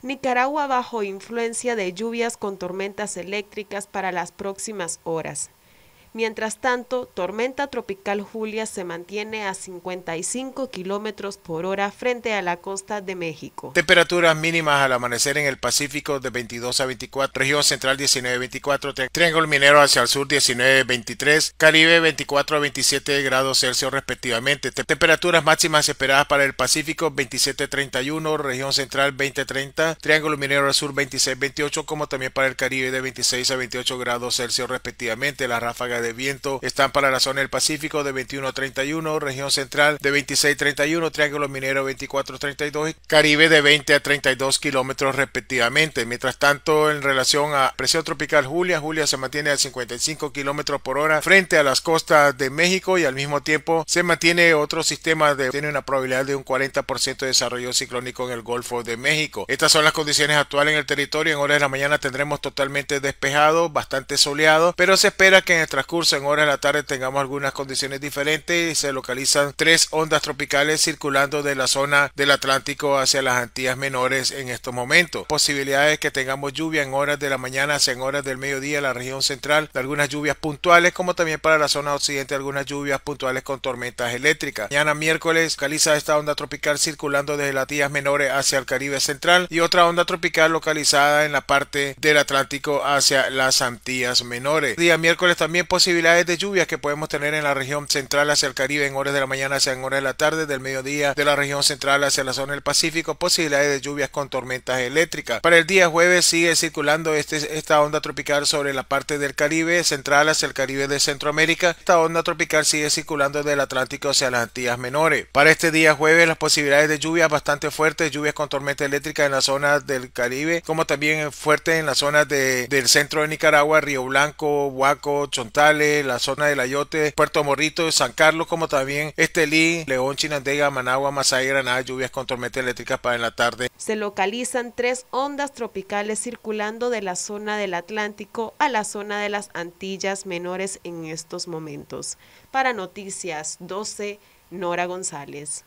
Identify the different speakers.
Speaker 1: Nicaragua bajo influencia de lluvias con tormentas eléctricas para las próximas horas. Mientras tanto, tormenta tropical Julia se mantiene a 55 kilómetros por hora frente a la costa de México.
Speaker 2: Temperaturas mínimas al amanecer en el Pacífico de 22 a 24, región central 19 24, triángulo minero hacia el sur 19 23, Caribe 24 a 27 grados Celsius respectivamente. Temperaturas máximas esperadas para el Pacífico 27 31, región central 20 30, triángulo minero al sur 26 28, como también para el Caribe de 26 a 28 grados Celsius respectivamente. La ráfaga de viento están para la zona del Pacífico de 21 a 31, región central de 26 a 31, Triángulo Minero 24 a 32 Caribe de 20 a 32 kilómetros respectivamente. Mientras tanto, en relación a presión tropical Julia, Julia se mantiene a 55 kilómetros por hora frente a las costas de México y al mismo tiempo se mantiene otro sistema de tiene una probabilidad de un 40% de desarrollo ciclónico en el Golfo de México. Estas son las condiciones actuales en el territorio. En horas de la mañana tendremos totalmente despejado, bastante soleado, pero se espera que en el curso en horas de la tarde tengamos algunas condiciones diferentes. y Se localizan tres ondas tropicales circulando de la zona del Atlántico hacia las Antillas Menores en estos momentos. Posibilidades que tengamos lluvia en horas de la mañana hacia en horas del mediodía en la región central, de algunas lluvias puntuales, como también para la zona occidente, algunas lluvias puntuales con tormentas eléctricas. Mañana miércoles caliza esta onda tropical circulando desde las Antillas Menores hacia el Caribe central y otra onda tropical localizada en la parte del Atlántico hacia las Antillas Menores. día miércoles también podemos posibilidades de lluvias que podemos tener en la región central hacia el Caribe en horas de la mañana hacia en horas de la tarde, del mediodía de la región central hacia la zona del Pacífico, posibilidades de lluvias con tormentas eléctricas. Para el día jueves sigue circulando este, esta onda tropical sobre la parte del Caribe central hacia el Caribe de Centroamérica. Esta onda tropical sigue circulando del Atlántico hacia las Antillas Menores. Para este día jueves las posibilidades de lluvias bastante fuertes, lluvias con tormenta eléctrica en la zona del Caribe, como también fuertes en las zonas de, del centro de Nicaragua, Río Blanco, Huaco, Chontal la zona del Ayote, Puerto Morrito, San Carlos, como también Estelí, León, Chinandega, Managua, Masaya, Granada, lluvias con tormentas eléctricas para en la tarde. Se localizan
Speaker 1: tres ondas tropicales circulando de la zona del Atlántico a la zona de las Antillas Menores en estos momentos. Para Noticias 12, Nora González.